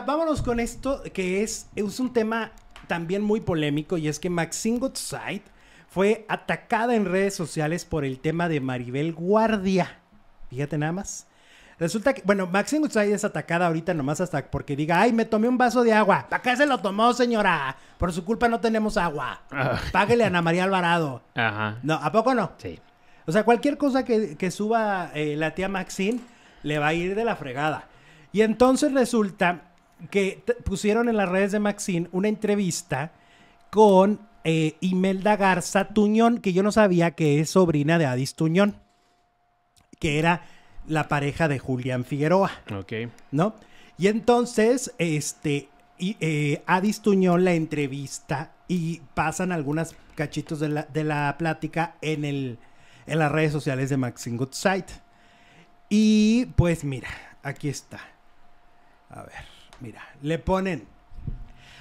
vámonos con esto que es, es un tema también muy polémico y es que Maxine Goodside fue atacada en redes sociales por el tema de Maribel Guardia. Fíjate nada más. Resulta que, bueno, Maxine Goodside es atacada ahorita nomás hasta porque diga, ay, me tomé un vaso de agua. ¿Para qué se lo tomó, señora? Por su culpa no tenemos agua. Ah. Páguele a Ana María Alvarado. Ajá. No, ¿a poco no? Sí. O sea, cualquier cosa que, suba eh, la tía Maxine le va a ir de la fregada. Y entonces resulta que pusieron en las redes de Maxine una entrevista con eh, Imelda Garza Tuñón, que yo no sabía que es sobrina de Adis Tuñón, que era la pareja de Julián Figueroa. Ok. ¿No? Y entonces, este, eh, Adis Tuñón la entrevista y pasan algunos cachitos de la, plática en, el, en las redes sociales de Maxine Goodside. Y pues mira, aquí está. A ver. Mira, le ponen.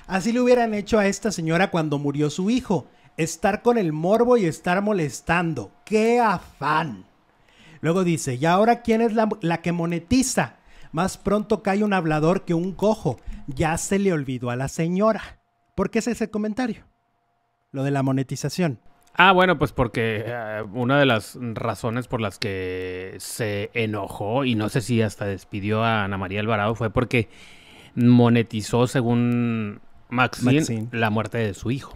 Así le hubieran hecho a esta señora cuando murió su hijo. Estar con el morbo y estar molestando. ¡Qué afán! Luego dice, ¿y ahora quién es la, que monetiza? Más pronto cae un hablador que un cojo. Ya se le olvidó a la señora. ¿Por qué es ese comentario? Lo de la monetización. Ah, bueno, pues porque eh, una de las razones por las que se enojó y no sé si hasta despidió a Ana María Alvarado fue porque monetizó, según Maxine, la muerte de su hijo.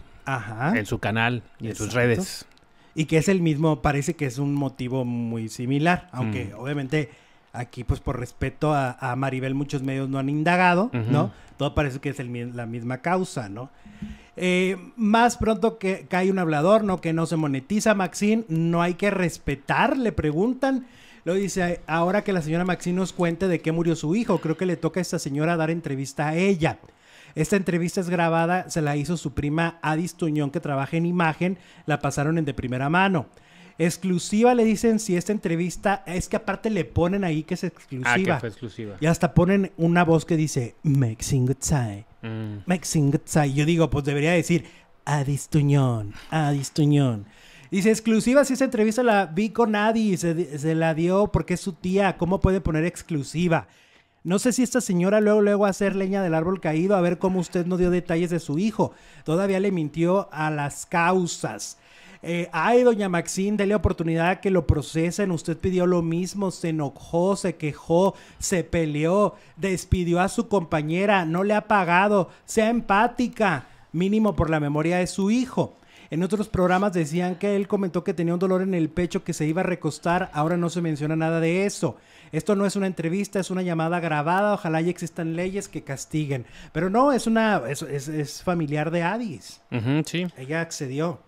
En su canal y en sus redes. Y que es el mismo, parece que es un motivo muy similar, aunque mm. obviamente aquí pues por respeto a, Maribel muchos medios no han indagado, ¿no? Todo parece que es la misma causa, ¿no? Eh, más pronto que cae un hablador, ¿no? Que no se monetiza, Maxine, no hay que respetar, le preguntan. Lo dice, ahora que la señora Maxine nos cuente de qué murió su hijo, creo que le toca a esta señora dar entrevista a ella. Esta entrevista es grabada, se la hizo su prima Adis Tuñón, que trabaja en imagen, la pasaron en de primera mano. Exclusiva le dicen si esta entrevista es que aparte le ponen ahí que es exclusiva. Ah, que fue exclusiva. Y hasta ponen una voz que dice Maxine mm. Yo digo, pues debería decir Adis Tuñón, Adis Tuñón. Dice, exclusiva, si esa entrevista la vi con nadie se, se la dio porque es su tía, ¿cómo puede poner exclusiva? No sé si esta señora luego luego hacer leña del árbol caído, a ver cómo usted no dio detalles de su hijo. Todavía le mintió a las causas. Eh, ay, doña Maxine, déle oportunidad a que lo procesen. Usted pidió lo mismo, se enojó, se quejó, se peleó, despidió a su compañera, no le ha pagado. Sea empática, mínimo por la memoria de su hijo. En otros programas decían que él comentó que tenía un dolor en el pecho que se iba a recostar. Ahora no se menciona nada de eso. Esto no es una entrevista, es una llamada grabada. Ojalá ya existan leyes que castiguen. Pero no, es una es, familiar de Addis. sí. Ella accedió.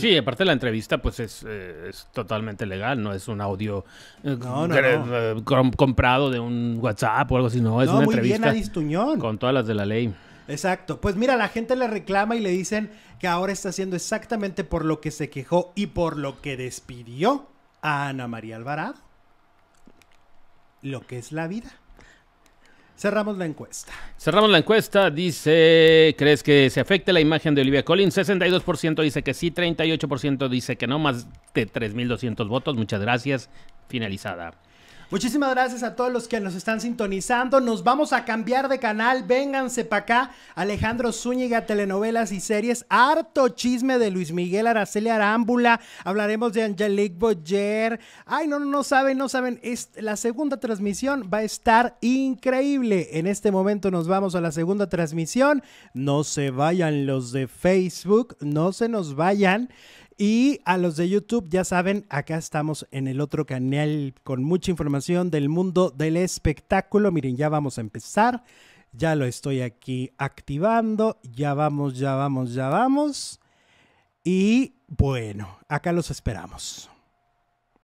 Sí, aparte de la entrevista, pues eh, es, totalmente legal, no es un audio eh, eh, comprado de un WhatsApp o algo así, no, es una con todas las de la ley. Exacto. Pues mira, la gente le reclama y le dicen que ahora está haciendo exactamente por lo que se quejó y por lo que despidió a Ana María Alvarado. Lo que es la vida. Cerramos la encuesta. Cerramos la encuesta. Dice, ¿crees que se afecte la imagen de Olivia Collins? 62% dice que sí, 38% dice que no, más de 3.200 votos. Muchas gracias. Finalizada. Muchísimas gracias a todos los que nos están sintonizando. Nos vamos a cambiar de canal. Vénganse para acá. Alejandro Zúñiga, telenovelas y series. Harto chisme de Luis Miguel Araceli Arámbula. Hablaremos de Angelique Boyer. Ay, no, no, no saben, no saben. Es, la segunda transmisión va a estar increíble. En este momento nos vamos a la segunda transmisión. No se vayan los de Facebook. No se nos vayan. Y a los de YouTube, ya saben, acá estamos en el otro canal con mucha información del mundo del espectáculo. Miren, ya vamos a empezar. Ya lo estoy aquí activando. Ya vamos, ya vamos, ya vamos. Y bueno, acá los esperamos.